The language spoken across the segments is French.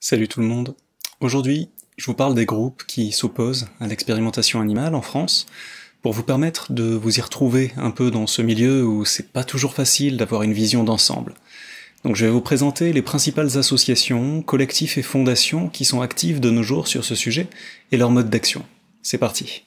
Salut tout le monde. Aujourd'hui, je vous parle des groupes qui s'opposent à l'expérimentation animale en France, pour vous permettre de vous y retrouver un peu dans ce milieu où c'est pas toujours facile d'avoir une vision d'ensemble. Donc je vais vous présenter les principales associations, collectifs et fondations qui sont actives de nos jours sur ce sujet et leur mode d'action. C'est parti.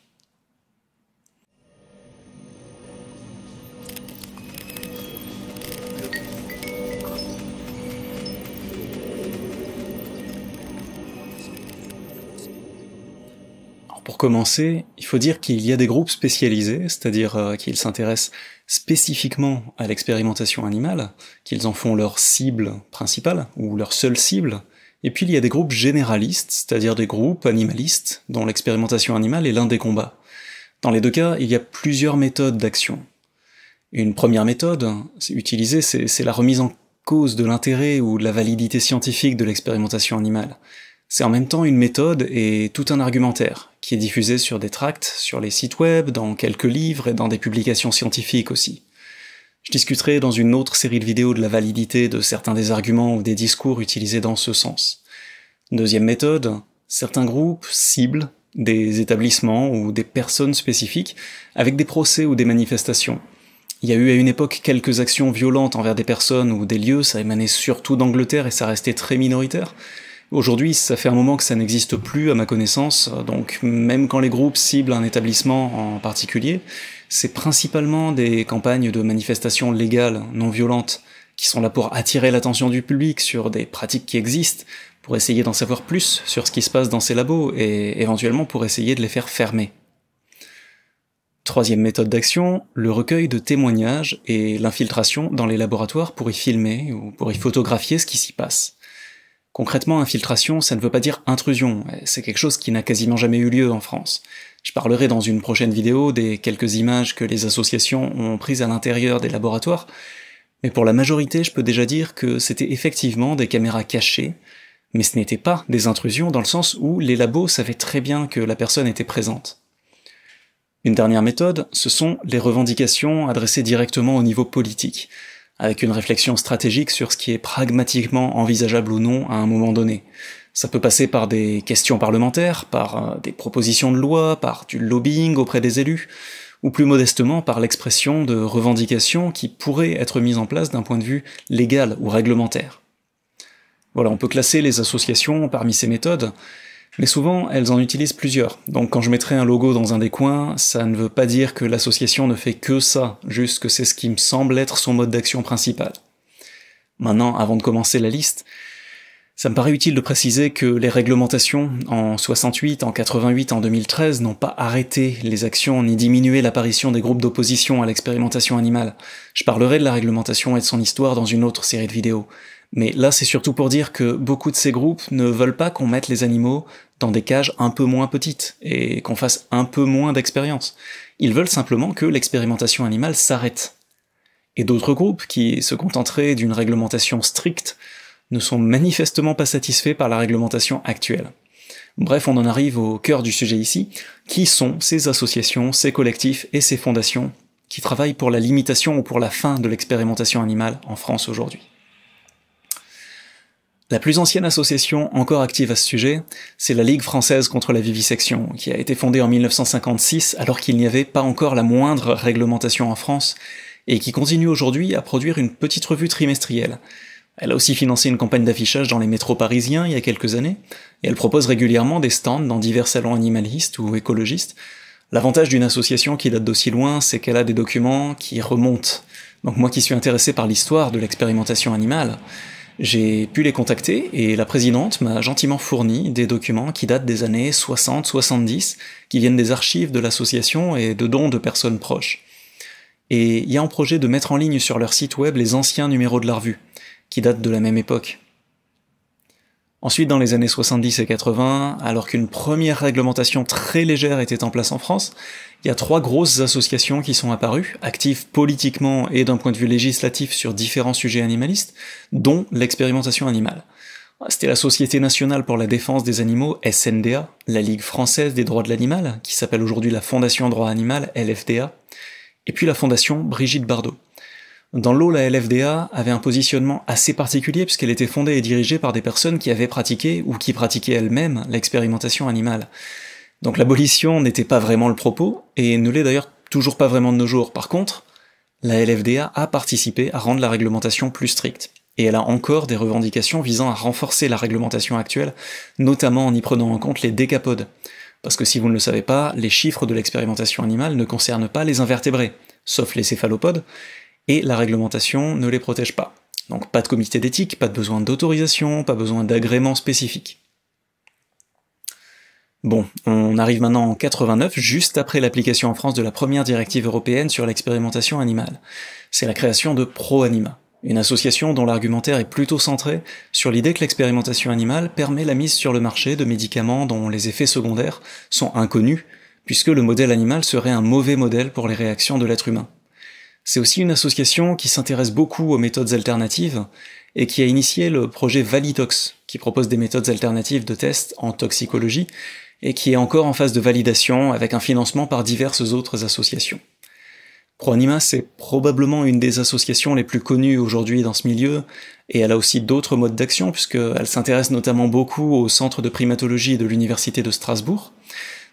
pour commencer, il faut dire qu'il y a des groupes spécialisés, c'est-à-dire euh, qu'ils s'intéressent spécifiquement à l'expérimentation animale, qu'ils en font leur cible principale, ou leur seule cible, et puis il y a des groupes généralistes, c'est-à-dire des groupes animalistes, dont l'expérimentation animale est l'un des combats. Dans les deux cas, il y a plusieurs méthodes d'action. Une première méthode utilisée, c'est la remise en cause de l'intérêt ou de la validité scientifique de l'expérimentation animale. C'est en même temps une méthode et tout un argumentaire, qui est diffusé sur des tracts, sur les sites web, dans quelques livres et dans des publications scientifiques aussi. Je discuterai dans une autre série de vidéos de la validité de certains des arguments ou des discours utilisés dans ce sens. Deuxième méthode, certains groupes ciblent des établissements ou des personnes spécifiques avec des procès ou des manifestations. Il y a eu à une époque quelques actions violentes envers des personnes ou des lieux, ça émanait surtout d'Angleterre et ça restait très minoritaire. Aujourd'hui, ça fait un moment que ça n'existe plus à ma connaissance, donc même quand les groupes ciblent un établissement en particulier, c'est principalement des campagnes de manifestations légales, non violentes, qui sont là pour attirer l'attention du public sur des pratiques qui existent, pour essayer d'en savoir plus sur ce qui se passe dans ces labos et éventuellement pour essayer de les faire fermer. Troisième méthode d'action, le recueil de témoignages et l'infiltration dans les laboratoires pour y filmer ou pour y photographier ce qui s'y passe. Concrètement, infiltration, ça ne veut pas dire intrusion, c'est quelque chose qui n'a quasiment jamais eu lieu en France. Je parlerai dans une prochaine vidéo des quelques images que les associations ont prises à l'intérieur des laboratoires, mais pour la majorité, je peux déjà dire que c'était effectivement des caméras cachées, mais ce n'était pas des intrusions dans le sens où les labos savaient très bien que la personne était présente. Une dernière méthode, ce sont les revendications adressées directement au niveau politique avec une réflexion stratégique sur ce qui est pragmatiquement envisageable ou non à un moment donné. Ça peut passer par des questions parlementaires, par euh, des propositions de loi, par du lobbying auprès des élus, ou plus modestement par l'expression de revendications qui pourraient être mises en place d'un point de vue légal ou réglementaire. Voilà, on peut classer les associations parmi ces méthodes, mais souvent, elles en utilisent plusieurs. Donc quand je mettrai un logo dans un des coins, ça ne veut pas dire que l'association ne fait que ça, juste que c'est ce qui me semble être son mode d'action principal. Maintenant, avant de commencer la liste, ça me paraît utile de préciser que les réglementations en 68, en 88, en 2013 n'ont pas arrêté les actions ni diminué l'apparition des groupes d'opposition à l'expérimentation animale. Je parlerai de la réglementation et de son histoire dans une autre série de vidéos. Mais là, c'est surtout pour dire que beaucoup de ces groupes ne veulent pas qu'on mette les animaux dans des cages un peu moins petites et qu'on fasse un peu moins d'expériences. Ils veulent simplement que l'expérimentation animale s'arrête. Et d'autres groupes qui se contenteraient d'une réglementation stricte ne sont manifestement pas satisfaits par la réglementation actuelle. Bref, on en arrive au cœur du sujet ici. Qui sont ces associations, ces collectifs et ces fondations qui travaillent pour la limitation ou pour la fin de l'expérimentation animale en France aujourd'hui la plus ancienne association encore active à ce sujet, c'est la Ligue française contre la vivisection, qui a été fondée en 1956 alors qu'il n'y avait pas encore la moindre réglementation en France, et qui continue aujourd'hui à produire une petite revue trimestrielle. Elle a aussi financé une campagne d'affichage dans les métros parisiens il y a quelques années, et elle propose régulièrement des stands dans divers salons animalistes ou écologistes. L'avantage d'une association qui date d'aussi loin, c'est qu'elle a des documents qui remontent. Donc moi qui suis intéressé par l'histoire de l'expérimentation animale, j'ai pu les contacter et la présidente m'a gentiment fourni des documents qui datent des années 60-70, qui viennent des archives de l'association et de dons de personnes proches. Et il y a un projet de mettre en ligne sur leur site web les anciens numéros de la revue, qui datent de la même époque. Ensuite, dans les années 70 et 80, alors qu'une première réglementation très légère était en place en France, il y a trois grosses associations qui sont apparues, actives politiquement et d'un point de vue législatif sur différents sujets animalistes, dont l'expérimentation animale. C'était la Société nationale pour la défense des animaux, SNDA, la Ligue française des droits de l'animal, qui s'appelle aujourd'hui la Fondation droit animal, LFDA, et puis la Fondation Brigitte Bardot. Dans l'eau, la LFDA avait un positionnement assez particulier puisqu'elle était fondée et dirigée par des personnes qui avaient pratiqué ou qui pratiquaient elles-mêmes l'expérimentation animale. Donc l'abolition n'était pas vraiment le propos, et ne l'est d'ailleurs toujours pas vraiment de nos jours. Par contre, la LFDA a participé à rendre la réglementation plus stricte, et elle a encore des revendications visant à renforcer la réglementation actuelle, notamment en y prenant en compte les décapodes. Parce que si vous ne le savez pas, les chiffres de l'expérimentation animale ne concernent pas les invertébrés, sauf les céphalopodes, et la réglementation ne les protège pas. Donc pas de comité d'éthique, pas de besoin d'autorisation, pas besoin d'agrément spécifique. Bon, on arrive maintenant en 89, juste après l'application en France de la première directive européenne sur l'expérimentation animale. C'est la création de ProAnima, une association dont l'argumentaire est plutôt centré sur l'idée que l'expérimentation animale permet la mise sur le marché de médicaments dont les effets secondaires sont inconnus, puisque le modèle animal serait un mauvais modèle pour les réactions de l'être humain. C'est aussi une association qui s'intéresse beaucoup aux méthodes alternatives et qui a initié le projet Valitox, qui propose des méthodes alternatives de tests en toxicologie et qui est encore en phase de validation avec un financement par diverses autres associations. ProAnima, c'est probablement une des associations les plus connues aujourd'hui dans ce milieu, et elle a aussi d'autres modes d'action, puisqu'elle s'intéresse notamment beaucoup au centre de primatologie de l'Université de Strasbourg,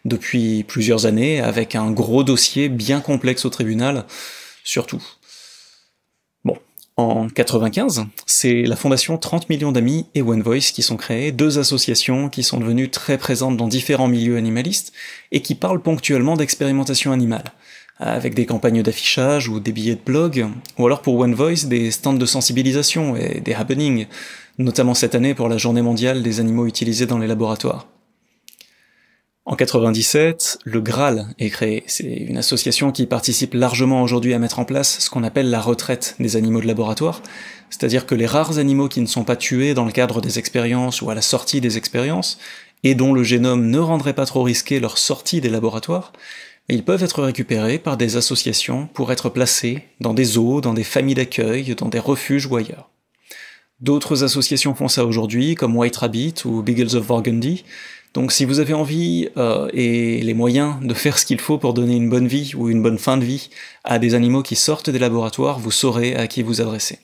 depuis plusieurs années, avec un gros dossier bien complexe au tribunal, surtout. Bon, en 95, c'est la fondation 30 millions d'amis et One Voice qui sont créées, deux associations qui sont devenues très présentes dans différents milieux animalistes et qui parlent ponctuellement d'expérimentation animale, avec des campagnes d'affichage ou des billets de blog, ou alors pour One Voice des stands de sensibilisation et des happenings, notamment cette année pour la journée mondiale des animaux utilisés dans les laboratoires. En 97, le Graal est créé. C'est une association qui participe largement aujourd'hui à mettre en place ce qu'on appelle la retraite des animaux de laboratoire, c'est-à-dire que les rares animaux qui ne sont pas tués dans le cadre des expériences ou à la sortie des expériences, et dont le génome ne rendrait pas trop risqué leur sortie des laboratoires, ils peuvent être récupérés par des associations pour être placés dans des zoos, dans des familles d'accueil, dans des refuges ou ailleurs. D'autres associations font ça aujourd'hui, comme White Rabbit ou Beagles of Burgundy, donc si vous avez envie euh, et les moyens de faire ce qu'il faut pour donner une bonne vie ou une bonne fin de vie à des animaux qui sortent des laboratoires, vous saurez à qui vous adresser.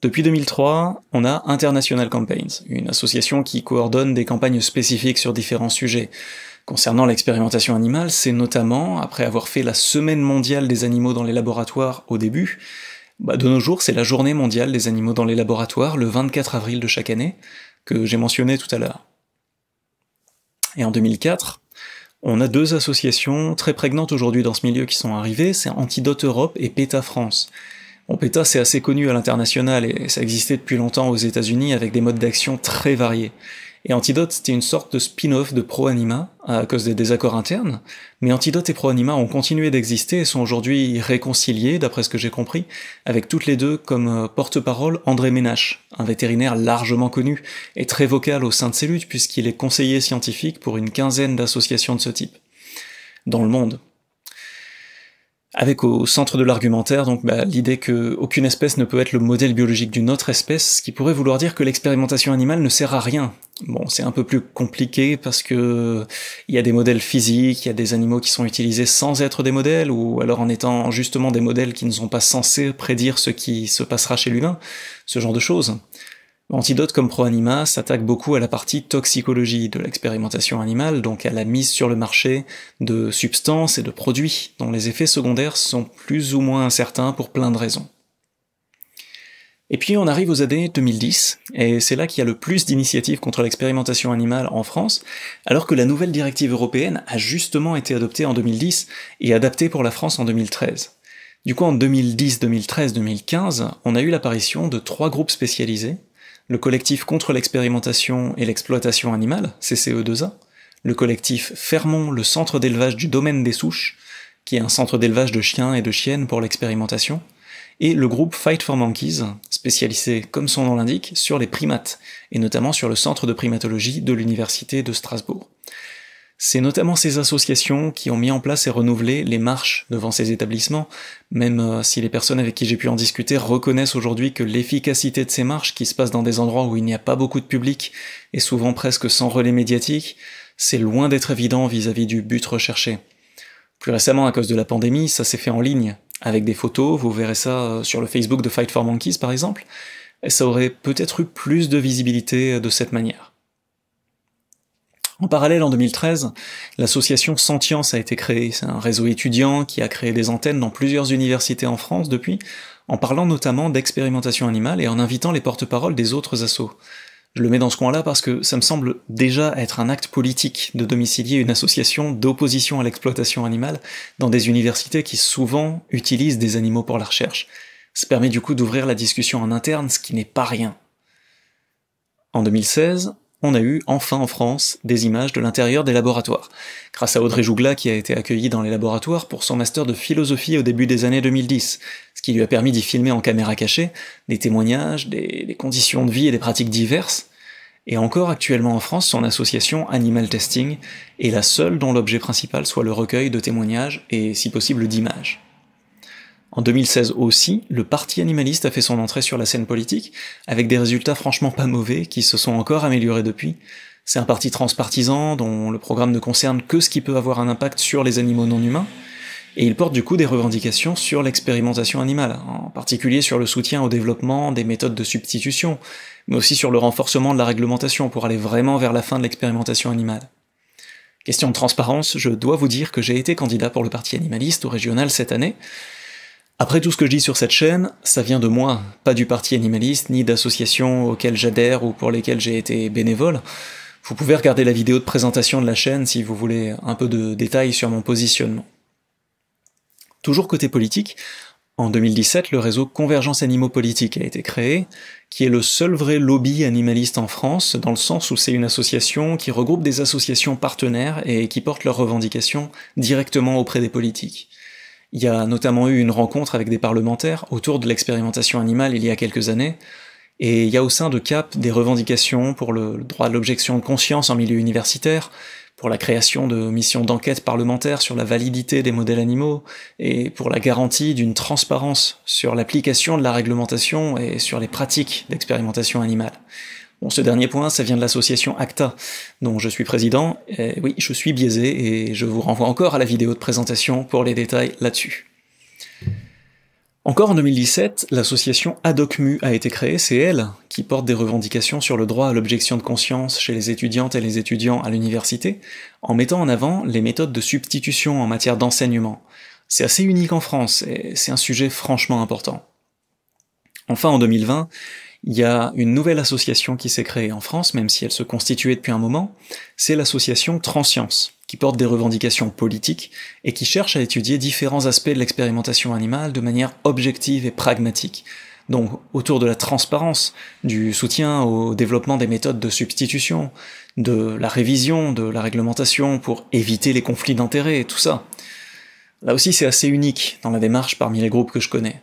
Depuis 2003, on a International Campaigns, une association qui coordonne des campagnes spécifiques sur différents sujets. Concernant l'expérimentation animale, c'est notamment, après avoir fait la Semaine mondiale des animaux dans les laboratoires au début, bah, de nos jours c'est la Journée mondiale des animaux dans les laboratoires le 24 avril de chaque année, que j'ai mentionné tout à l'heure. Et en 2004, on a deux associations très prégnantes aujourd'hui dans ce milieu qui sont arrivées, c'est Antidote Europe et PETA France. Bon, PETA, c'est assez connu à l'international et ça existait depuis longtemps aux États-Unis avec des modes d'action très variés. Et Antidote, c'était une sorte de spin-off de Pro-Anima à cause des désaccords internes. Mais Antidote et ProAnima ont continué d'exister et sont aujourd'hui réconciliés, d'après ce que j'ai compris, avec toutes les deux comme euh, porte-parole André Ménache, un vétérinaire largement connu et très vocal au sein de ces luttes puisqu'il est conseiller scientifique pour une quinzaine d'associations de ce type. Dans le monde, avec au centre de l'argumentaire donc bah, l'idée que aucune espèce ne peut être le modèle biologique d'une autre espèce, ce qui pourrait vouloir dire que l'expérimentation animale ne sert à rien. Bon, c'est un peu plus compliqué parce que il y a des modèles physiques, il y a des animaux qui sont utilisés sans être des modèles ou alors en étant justement des modèles qui ne sont pas censés prédire ce qui se passera chez l'humain, ce genre de choses. Antidote comme ProAnima s'attaque beaucoup à la partie toxicologie de l'expérimentation animale, donc à la mise sur le marché de substances et de produits dont les effets secondaires sont plus ou moins incertains pour plein de raisons. Et puis on arrive aux années 2010, et c'est là qu'il y a le plus d'initiatives contre l'expérimentation animale en France, alors que la nouvelle directive européenne a justement été adoptée en 2010 et adaptée pour la France en 2013. Du coup, en 2010, 2013, 2015, on a eu l'apparition de trois groupes spécialisés, le collectif contre l'expérimentation et l'exploitation animale, CCE2A, le collectif Fermons le centre d'élevage du domaine des souches, qui est un centre d'élevage de chiens et de chiennes pour l'expérimentation, et le groupe Fight for Monkeys, spécialisé, comme son nom l'indique, sur les primates, et notamment sur le centre de primatologie de l'Université de Strasbourg. C'est notamment ces associations qui ont mis en place et renouvelé les marches devant ces établissements, même euh, si les personnes avec qui j'ai pu en discuter reconnaissent aujourd'hui que l'efficacité de ces marches, qui se passent dans des endroits où il n'y a pas beaucoup de public et souvent presque sans relais médiatique, c'est loin d'être évident vis-à-vis du but recherché. Plus récemment, à cause de la pandémie, ça s'est fait en ligne, avec des photos, vous verrez ça euh, sur le Facebook de Fight for Monkeys par exemple, et ça aurait peut-être eu plus de visibilité euh, de cette manière. En parallèle, en 2013, l'association Sentience a été créée. C'est un réseau étudiant qui a créé des antennes dans plusieurs universités en France depuis, en parlant notamment d'expérimentation animale et en invitant les porte-paroles des autres assos. Je le mets dans ce coin-là parce que ça me semble déjà être un acte politique de domicilier une association d'opposition à l'exploitation animale dans des universités qui souvent utilisent des animaux pour la recherche. Ça permet du coup d'ouvrir la discussion en interne, ce qui n'est pas rien. En 2016, on a eu enfin en France des images de l'intérieur des laboratoires, grâce à Audrey Jougla qui a été accueillie dans les laboratoires pour son master de philosophie au début des années 2010, ce qui lui a permis d'y filmer en caméra cachée des témoignages, des, des, conditions de vie et des pratiques diverses. Et encore actuellement en France, son association Animal Testing est la seule dont l'objet principal soit le recueil de témoignages et si possible d'images. En 2016 aussi, le Parti animaliste a fait son entrée sur la scène politique, avec des résultats franchement pas mauvais qui se sont encore améliorés depuis. C'est un parti transpartisan dont le programme ne concerne que ce qui peut avoir un impact sur les animaux non humains, et il porte du coup des revendications sur l'expérimentation animale, en particulier sur le soutien au développement des méthodes de substitution, mais aussi sur le renforcement de la réglementation pour aller vraiment vers la fin de l'expérimentation animale. Question de transparence, je dois vous dire que j'ai été candidat pour le parti animaliste au régional cette année, après tout ce que je dis sur cette chaîne, ça vient de moi, pas du parti animaliste, ni d'associations auxquelles j'adhère ou pour lesquelles j'ai été bénévole. Vous pouvez regarder la vidéo de présentation de la chaîne si vous voulez un peu de détails sur mon positionnement. Toujours côté politique, en 2017, le réseau Convergence Animaux Politiques a été créé, qui est le seul vrai lobby animaliste en France, dans le sens où c'est une association qui regroupe des associations partenaires et qui porte leurs revendications directement auprès des politiques. Il y a notamment eu une rencontre avec des parlementaires autour de l'expérimentation animale il y a quelques années, et il y a au sein de CAP des revendications pour le droit de l'objection de conscience en milieu universitaire, pour la création de missions d'enquête parlementaires sur la validité des modèles animaux, et pour la garantie d'une transparence sur l'application de la réglementation et sur les pratiques d'expérimentation animale. Bon, ce dernier point, ça vient de l'association ACTA, dont je suis président. Et oui, je suis biaisé et je vous renvoie encore à la vidéo de présentation pour les détails là-dessus. Encore en 2017, l'association ADOCMU a été créée, c'est elle qui porte des revendications sur le droit à l'objection de conscience chez les étudiantes et les étudiants à l'université, en mettant en avant les méthodes de substitution en matière d'enseignement. C'est assez unique en France et c'est un sujet franchement important. Enfin en 2020, il y a une nouvelle association qui s'est créée en France, même si elle se constituait depuis un moment, c'est l'association Transcience, qui porte des revendications politiques et qui cherche à étudier différents aspects de l'expérimentation animale de manière objective et pragmatique. Donc autour de la transparence, du soutien au développement des méthodes de substitution, de la révision, de la réglementation pour éviter les conflits d'intérêts, tout ça. Là aussi c'est assez unique dans la démarche parmi les groupes que je connais.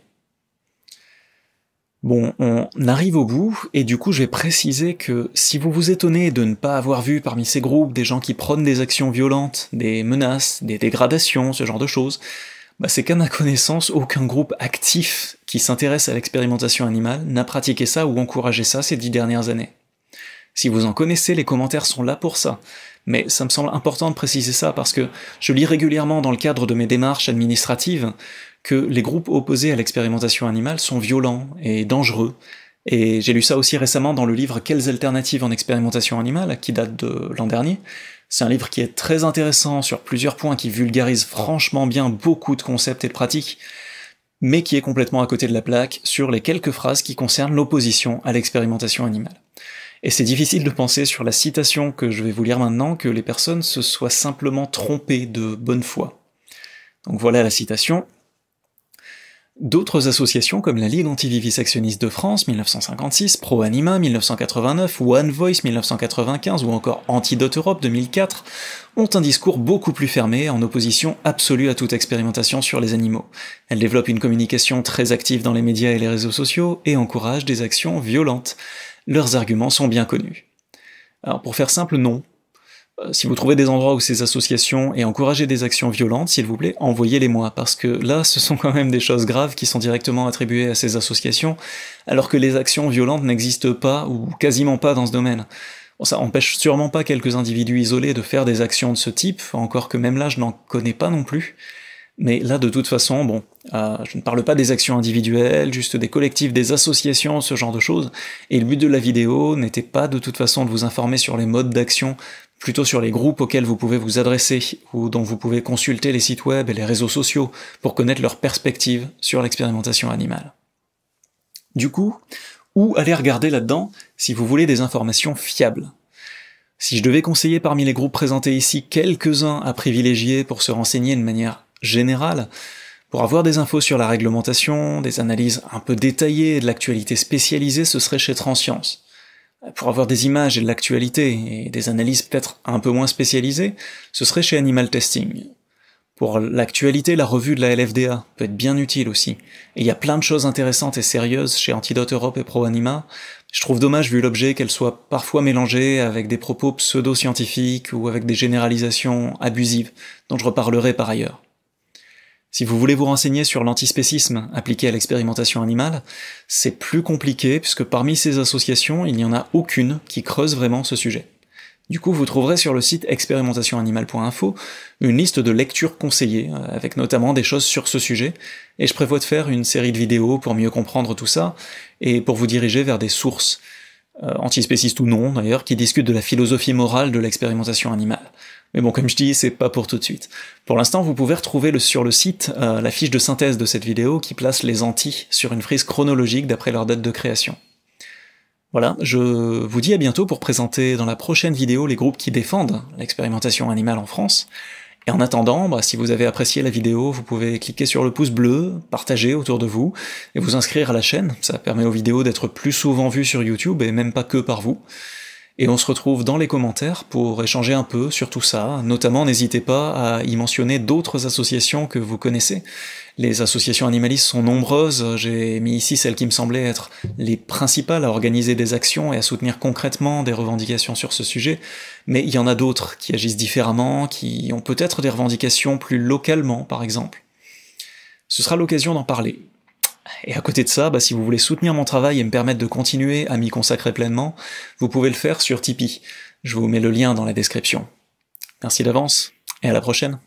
Bon, on arrive au bout, et du coup je vais préciser que si vous vous étonnez de ne pas avoir vu parmi ces groupes des gens qui prônent des actions violentes, des menaces, des dégradations, ce genre de choses, bah c'est qu'à ma connaissance, aucun groupe actif qui s'intéresse à l'expérimentation animale n'a pratiqué ça ou encouragé ça ces dix dernières années. Si vous en connaissez, les commentaires sont là pour ça, mais ça me semble important de préciser ça parce que je lis régulièrement dans le cadre de mes démarches administratives que les groupes opposés à l'expérimentation animale sont violents et dangereux. Et j'ai lu ça aussi récemment dans le livre Quelles alternatives en expérimentation animale, qui date de l'an dernier. C'est un livre qui est très intéressant sur plusieurs points, qui vulgarise franchement bien beaucoup de concepts et de pratiques, mais qui est complètement à côté de la plaque sur les quelques phrases qui concernent l'opposition à l'expérimentation animale. Et c'est difficile de penser sur la citation que je vais vous lire maintenant que les personnes se soient simplement trompées de bonne foi. Donc voilà la citation. D'autres associations comme la Ligue anti-vivisectionniste de France 1956, Pro Anima 1989 One Voice 1995 ou encore Antidote Europe 2004 ont un discours beaucoup plus fermé en opposition absolue à toute expérimentation sur les animaux. Elles développent une communication très active dans les médias et les réseaux sociaux et encouragent des actions violentes. Leurs arguments sont bien connus. Alors pour faire simple, non, euh, si vous trouvez des endroits où ces associations et encourager des actions violentes, s'il vous plaît, envoyez-les-moi, parce que là, ce sont quand même des choses graves qui sont directement attribuées à ces associations, alors que les actions violentes n'existent pas ou quasiment pas dans ce domaine. Bon, ça empêche sûrement pas quelques individus isolés de faire des actions de ce type, encore que même là, je n'en connais pas non plus. Mais là, de toute façon, bon, euh, je ne parle pas des actions individuelles, juste des collectifs, des associations, ce genre de choses. Et le but de la vidéo n'était pas de toute façon de vous informer sur les modes d'action plutôt sur les groupes auxquels vous pouvez vous adresser ou dont vous pouvez consulter les sites web et les réseaux sociaux pour connaître leurs perspectives sur l'expérimentation animale. Du coup, où aller regarder là-dedans si vous voulez des informations fiables Si je devais conseiller parmi les groupes présentés ici quelques-uns à privilégier pour se renseigner de manière générale, pour avoir des infos sur la réglementation, des analyses un peu détaillées et de l'actualité spécialisée, ce serait chez Transcience pour avoir des images et de l'actualité, et des analyses peut-être un peu moins spécialisées, ce serait chez Animal Testing. Pour l'actualité, la revue de la LFDA peut être bien utile aussi. Et il y a plein de choses intéressantes et sérieuses chez Antidote Europe et ProAnima. Je trouve dommage, vu l'objet, qu'elle soit parfois mélangée avec des propos pseudo-scientifiques ou avec des généralisations abusives, dont je reparlerai par ailleurs. Si vous voulez vous renseigner sur l'antispécisme appliqué à l'expérimentation animale, c'est plus compliqué puisque parmi ces associations, il n'y en a aucune qui creuse vraiment ce sujet. Du coup, vous trouverez sur le site expérimentationanimale.info une liste de lectures conseillées, euh, avec notamment des choses sur ce sujet, et je prévois de faire une série de vidéos pour mieux comprendre tout ça, et pour vous diriger vers des sources, euh, antispécistes ou non d'ailleurs, qui discutent de la philosophie morale de l'expérimentation animale. Mais bon, comme je dis, c'est pas pour tout de suite. Pour l'instant, vous pouvez retrouver sur le site euh, la fiche de synthèse de cette vidéo qui place les Antilles sur une frise chronologique d'après leur date de création. Voilà, je vous dis à bientôt pour présenter dans la prochaine vidéo les groupes qui défendent l'expérimentation animale en France. Et en attendant, bah, si vous avez apprécié la vidéo, vous pouvez cliquer sur le pouce bleu, partager autour de vous, et vous inscrire à la chaîne. Ça permet aux vidéos d'être plus souvent vues sur YouTube, et même pas que par vous et on se retrouve dans les commentaires pour échanger un peu sur tout ça. Notamment, n'hésitez pas à y mentionner d'autres associations que vous connaissez. Les associations animalistes sont nombreuses, j'ai mis ici celles qui me semblaient être les principales à organiser des actions et à soutenir concrètement des revendications sur ce sujet, mais il y en a d'autres qui agissent différemment, qui ont peut-être des revendications plus localement, par exemple. Ce sera l'occasion d'en parler, et à côté de ça, bah, si vous voulez soutenir mon travail et me permettre de continuer à m'y consacrer pleinement, vous pouvez le faire sur Tipeee. Je vous mets le lien dans la description. Merci d'avance, et à la prochaine